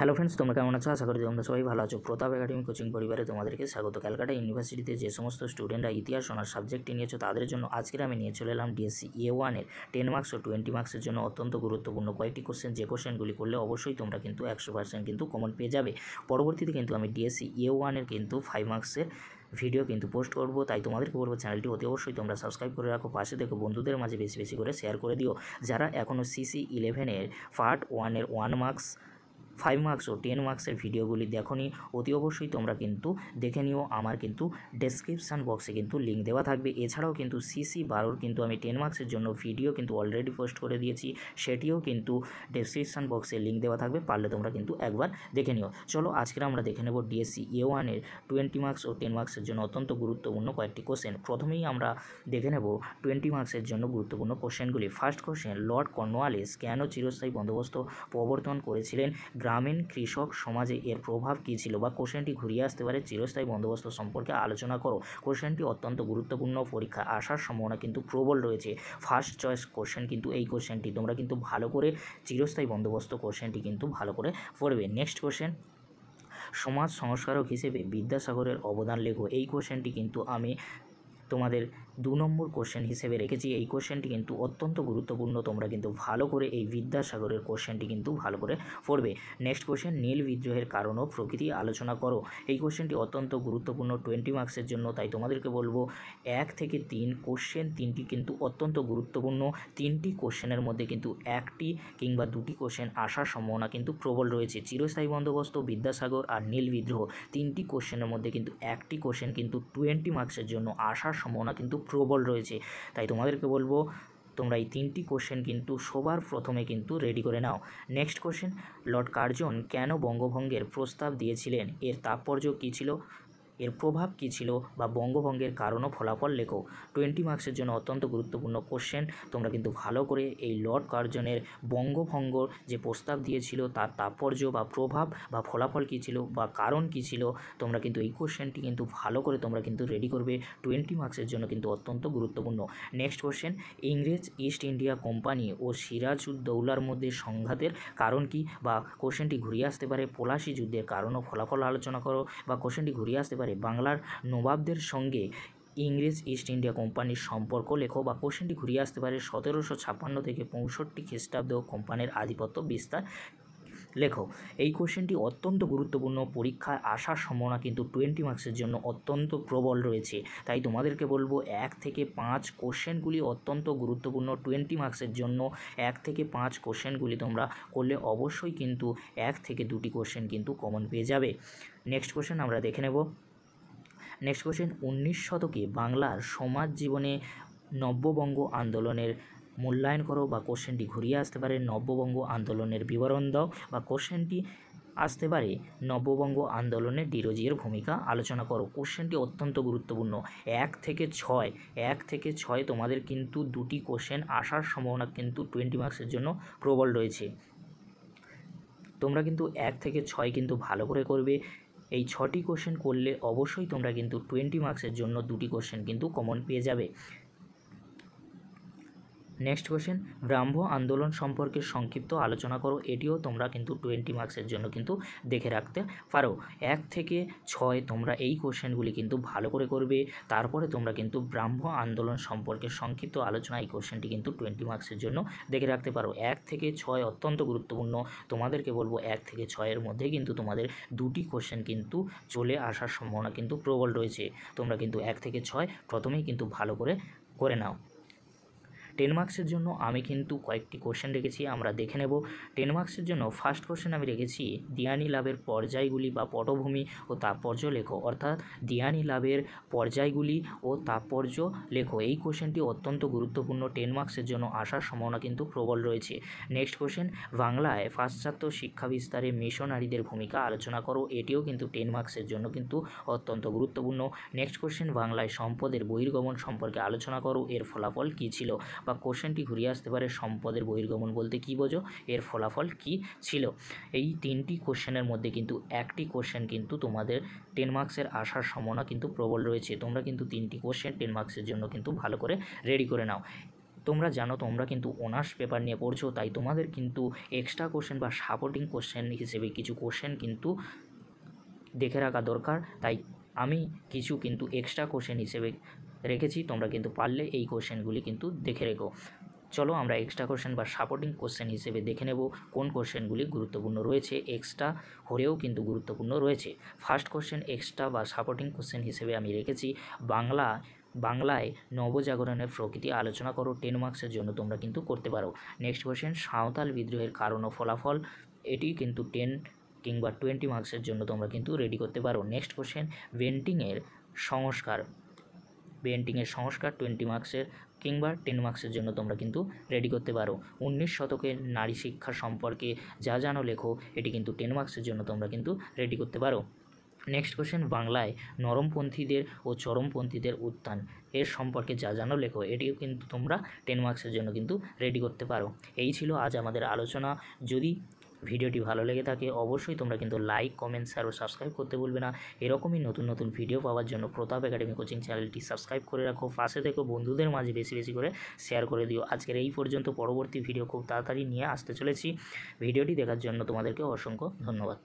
hello friends তোমরা কেমন আছো আশা করি তোমরা সবাই ভালো আছো প্রতাপ একাডেমি কোচিং পরিবারে তোমাদেরকে স্বাগত ক্যালকাটা ইউনিভার্সিটিতে যে সমস্ত স্টুডেন্টরা ইতিহাস ওনার সাবজেক্টটি নিয়েছো তাদের জন্য আজকের আমি নিয়ে চলে এলাম ডিএসসি এ ওয়ানের টেন মার্কস ও টোয়েন্টি মার্কসের জন্য অত্যন্ত গুরুত্বপূর্ণ কয়েকটি কোশ্চেন যে কোশ্চেনগুলি করলে অবশ্যই তোমরা কিন্তু একশো পার্সেন্ট কিন্তু কমন পেয়ে যাবে পরবর্তীতে কিন্তু আমি ডিএসসি এ ওয়ানের কিন্তু ফাইভ মার্কসের ভিডিও কিন্তু পোস্ট করব তাই তোমাদেরকে বলবো চ্যানেলটি অতি অবশ্যই তোমরা সাবস্ক্রাইব করে রাখো পাশে দেখো বন্ধুদের মাঝে বেশি বেশি করে শেয়ার করে দিও যারা এখনও সিসি ইলেভেনের পার্ট ওয়ানের ওয়ান মার্কস ফাইভ মার্কস ও টেন মার্কসের ভিডিওগুলি দেখো অতি অবশ্যই তোমরা কিন্তু দেখে নিও আমার কিন্তু ডেসক্রিপশান বক্সে কিন্তু লিঙ্ক দেওয়া থাকবে এছাড়াও কিন্তু সিসি বারোর কিন্তু আমি টেন মার্কসের জন্য ভিডিও কিন্তু অলরেডি পোস্ট করে দিয়েছি সেটিও কিন্তু ডেসক্রিপশান বক্সে লিঙ্ক দেওয়া থাকবে পারলে তোমরা কিন্তু একবার দেখে নিও চলো আজকের আমরা দেখে নেব ডিএসসি এ ওয়ানের টোয়েন্টি মার্কস ও টেন মার্কসের জন্য অত্যন্ত গুরুত্বপূর্ণ কয়েকটি কোশ্চেন প্রথমেই আমরা দেখে নেব টোয়েন্টি মার্কসের জন্য গুরুত্বপূর্ণ কোশ্চেনগুলি ফার্স্ট কোশ্চেন লর্ড কর্নওয়ালিস কেন চিরস্থায়ী বন্দোবস্ত প্রবর্তন করেছিলেন গ্রামীণ কৃষক সমাজে এর প্রভাব কী ছিল বা কোশ্চেনটি ঘুরিয়ে আসতে পারে চিরস্থায়ী বন্দোবস্ত সম্পর্কে আলোচনা করো কোশ্চেনটি অত্যন্ত গুরুত্বপূর্ণ পরীক্ষা আসার সম্ভাবনা কিন্তু প্রবল রয়েছে ফার্স্ট চয়েস কোশ্চেন কিন্তু এই কোশ্চেনটি তোমরা কিন্তু ভালো করে চিরস্থায়ী বন্দোবস্ত কোশ্চেনটি কিন্তু ভালো করে পড়বে নেক্সট কোশ্চেন সমাজ সংস্কারক হিসেবে বিদ্যাসাগরের অবদান লেখো এই কোশ্চেনটি কিন্তু আমি তোমাদের দু নম্বর কোশ্চেন হিসেবে রেখেছি এই কোশ্চেনটি কিন্তু অত্যন্ত গুরুত্বপূর্ণ তোমরা কিন্তু ভালো করে এই বিদ্যাসাগরের কোশ্চেনটি কিন্তু ভালো করে পড়বে নেক্সট কোশ্চেন নীল বিদ্রোহের কারণ ও প্রকৃতি আলোচনা করো এই কোশ্চেনটি অত্যন্ত গুরুত্বপূর্ণ টোয়েন্টি মার্কসের জন্য তাই তোমাদেরকে বলবো এক থেকে তিন কোশ্চেন তিনটি কিন্তু অত্যন্ত গুরুত্বপূর্ণ তিনটি কোশ্চেনের মধ্যে কিন্তু একটি কিংবা দুটি কোশ্চেন আসার সম্ভাবনা কিন্তু প্রবল রয়েছে চিরস্থায়ী বন্দোবস্ত বিদ্যাসাগর আর নীল বিদ্রোহ তিনটি কোশ্চেনের মধ্যে কিন্তু একটি কোশ্চেন কিন্তু টোয়েন্টি মার্কসের জন্য আসার সম্ভাবনা কিন্তু প্রবল রয়েছে তাই তোমাদেরকে বলবো তোমরা এই তিনটি কোশ্চেন কিন্তু সবার প্রথমে কিন্তু রেডি করে নাও নেক্সট কোশ্চেন লর্ড কার্জন কেন বঙ্গভঙ্গের প্রস্তাব দিয়েছিলেন এর তাৎপর্য কী ছিল এর প্রভাব কী ছিল বা বঙ্গভঙ্গের কারণ ও ফলাফল লেখো টোয়েন্টি মার্কসের জন্য অত্যন্ত গুরুত্বপূর্ণ কোশ্চেন তোমরা কিন্তু ভালো করে এই লর্ড কার্জনের বঙ্গভঙ্গ যে প্রস্তাব দিয়েছিল তার তাৎপর্য বা প্রভাব বা ফলাফল কী ছিল বা কারণ কী ছিল তোমরা কিন্তু এই কোশ্চেনটি কিন্তু ভালো করে তোমরা কিন্তু রেডি করবে টোয়েন্টি মার্কসের জন্য কিন্তু অত্যন্ত গুরুত্বপূর্ণ নেক্সট কোশ্চেন ইংরেজ ইস্ট ইন্ডিয়া কোম্পানি ও সিরাজউদ্দৌলার মধ্যে সংঘাতের কারণ কি বা কোশ্চেনটি ঘুরিয়ে আসতে পারে পলাশি যুদ্ধের কারণ ও ফলাফল আলোচনা করো বা কোশ্চেনটি ঘুরিয়ে আসতে পারে পারে বাংলার নবাবদের সঙ্গে ইংরেজ ইস্ট ইন্ডিয়া কোম্পানির সম্পর্ক লেখো বা কোশ্চেনটি ঘুরিয়ে আসতে পারে সতেরোশো ছাপ্পান্ন থেকে পঁয়ষট্টি খ্রিস্টাব্দ কোম্পানির আধিপত্য বিস্তার লেখো এই কোশ্চেনটি অত্যন্ত গুরুত্বপূর্ণ পরীক্ষায় আসার সম্ভাবনা কিন্তু টোয়েন্টি মার্কসের জন্য অত্যন্ত প্রবল রয়েছে তাই তোমাদেরকে বলবো এক থেকে পাঁচ কোশ্চেনগুলি অত্যন্ত গুরুত্বপূর্ণ টোয়েন্টি মার্কসের জন্য এক থেকে পাঁচ কোশ্চেনগুলি তোমরা করলে অবশ্যই কিন্তু এক থেকে দুটি কোশ্চেন কিন্তু কমন পেয়ে যাবে নেক্সট কোশ্চেন আমরা দেখে নেব নেক্সট কোশ্চেন উনিশ শতকে বাংলার সমাজ জীবনে নব্যবঙ্গ আন্দোলনের মূল্যায়ন করো বা কোশ্চেনটি ঘুরিয়ে আসতে পারে নব্যবঙ্গ আন্দোলনের বিবরণ দাও বা কোশ্চেনটি আসতে পারে নববঙ্গ আন্দোলনে ডিরোজিয়ের ভূমিকা আলোচনা করো কোশ্চেনটি অত্যন্ত গুরুত্বপূর্ণ এক থেকে ছয় এক থেকে ছয় তোমাদের কিন্তু দুটি কোশ্চেন আসার সম্ভাবনা কিন্তু টোয়েন্টি মার্কসের জন্য প্রবল রয়েছে তোমরা কিন্তু এক থেকে ছয় কিন্তু ভালো করে করবে এই ছটি কোশ্চেন করলে অবশ্যই তোমরা কিন্তু টোয়েন্টি মার্কসের জন্য দুটি কোশ্চেন কিন্তু কমন পেয়ে যাবে নেক্সট কোশ্চেন ব্রাহ্ম আন্দোলন সম্পর্কে সংক্ষিপ্ত আলোচনা করো এটিও তোমরা কিন্তু টোয়েন্টি মার্কসের জন্য কিন্তু দেখে রাখতে পারো এক থেকে ছয় তোমরা এই কোশ্চেনগুলি কিন্তু ভালো করে করবে তারপরে তোমরা কিন্তু ব্রাহ্ম আন্দোলন সম্পর্কে সংক্ষিপ্ত আলোচনা এই কোশ্চেনটি কিন্তু টোয়েন্টি মার্কসের জন্য দেখে রাখতে পারো এক থেকে ছয় অত্যন্ত গুরুত্বপূর্ণ তোমাদেরকে বলবো এক থেকে ছয়ের মধ্যে কিন্তু তোমাদের দুটি কোশ্চেন কিন্তু চলে আসার সম্ভাবনা কিন্তু প্রবল রয়েছে তোমরা কিন্তু এক থেকে ছয় প্রথমেই কিন্তু ভালো করে করে নাও টেন মার্কসের জন্য আমি কিন্তু কয়েকটি কোশ্চেন রেখেছি আমরা দেখে নেব টেন মার্কসের জন্য ফার্স্ট কোশ্চেন আমি রেখেছি দিয়ানি লাভের পর্যায়গুলি বা পটভূমি ও তাৎপর্য লেখো অর্থাৎ দিয়ানি লাভের পর্যায়গুলি ও তাৎপর্য লেখো এই কোশ্চেনটি অত্যন্ত গুরুত্বপূর্ণ টেন মার্কসের জন্য আসার সম্ভাবনা কিন্তু প্রবল রয়েছে নেক্সট কোশ্চেন বাংলায় পাশ্চাত্য শিক্ষা বিস্তারে মিশনারিদের ভূমিকা আলোচনা করো এটিও কিন্তু টেন মার্কসের জন্য কিন্তু অত্যন্ত গুরুত্বপূর্ণ নেক্সট কোশ্চেন বাংলায় সম্পদের বহির্গমন সম্পর্কে আলোচনা করো এর ফলাফল কী ছিল বা কোশ্চেনটি ঘুরিয়ে আসতে পারে সম্পদের বহির্গমন বলতে কী বোঝো এর ফলাফল কি ছিল এই তিনটি কোশ্চেনের মধ্যে কিন্তু একটি কোশ্চেন কিন্তু তোমাদের টেন মার্কসের আসার সম্ভাবনা কিন্তু প্রবল রয়েছে তোমরা কিন্তু তিনটি কোশ্চেন টেন মার্কসের জন্য কিন্তু ভালো করে রেডি করে নাও তোমরা জানো তোমরা কিন্তু অনার্স পেপার নিয়ে পড়ছো তাই তোমাদের কিন্তু এক্সট্রা কোশ্চেন বা সাপোর্টিং কোশ্চেন হিসেবে কিছু কোশ্চেন কিন্তু দেখে রাখা দরকার তাই আমি কিছু কিন্তু এক্সট্রা কোশ্চেন হিসেবে রেখেছি তোমরা কিন্তু পারলে এই কোশ্চেনগুলি কিন্তু দেখে রেখো চলো আমরা এক্সট্রা কোশ্চেন বা সাপোর্টিং কোশ্চেন হিসেবে দেখে নেব কোন কোশ্চেনগুলি গুরুত্বপূর্ণ রয়েছে এক্সট্রা হলেও কিন্তু গুরুত্বপূর্ণ রয়েছে ফার্স্ট কোশ্চেন এক্সট্রা বা সাপোর্টিং কোশ্চেন হিসেবে আমি রেখেছি বাংলা বাংলায় নবজাগরণের প্রকৃতি আলোচনা করো টেন মার্কসের জন্য তোমরা কিন্তু করতে পারো নেক্সট কোশ্চেন সাঁওতাল বিদ্রোহের কারণ ও ফলাফল এটি কিন্তু টেন কিংবা টোয়েন্টি মার্কসের জন্য তোমরা কিন্তু রেডি করতে পারো নেক্সট কোশ্চেন ভেন্টিংয়ের সংস্কার পেন্টিংয়ের সংস্কার টোয়েন্টি মার্কসের কিংবা টেন মার্কসের জন্য তোমরা কিন্তু রেডি করতে পারো উনিশ শতকের নারী শিক্ষা সম্পর্কে যা জানো লেখো এটি কিন্তু টেন মার্কসের জন্য তোমরা কিন্তু রেডি করতে পারো নেক্সট কোয়েশ্চেন বাংলায় নরমপন্থীদের ও চরমপন্থীদের উত্থান এর সম্পর্কে যা জানো লেখো এটিও কিন্তু তোমরা টেন মার্কসের জন্য কিন্তু রেডি করতে পারো এই ছিল আজ আমাদের আলোচনা যদি ভিডিওটি ভালো লেগে থাকে অবশ্যই তোমরা কিন্তু লাইক কমেন্ট শেয়ার ও সাবস্ক্রাইব করতে ভুলবে না এরকমই নতুন নতুন ভিডিও পাওয়ার জন্য প্রতাপ একাডেমি কোচিং চ্যানেলটি সাবস্ক্রাইব করে রাখো পাশে থেকেও বন্ধুদের মাঝে বেশি বেশি করে শেয়ার করে দিও আজকের এই পর্যন্ত পরবর্তী ভিডিও খুব তাড়াতাড়ি নিয়ে আসতে চলেছি ভিডিওটি দেখার জন্য তোমাদেরকে অসংখ্য ধন্যবাদ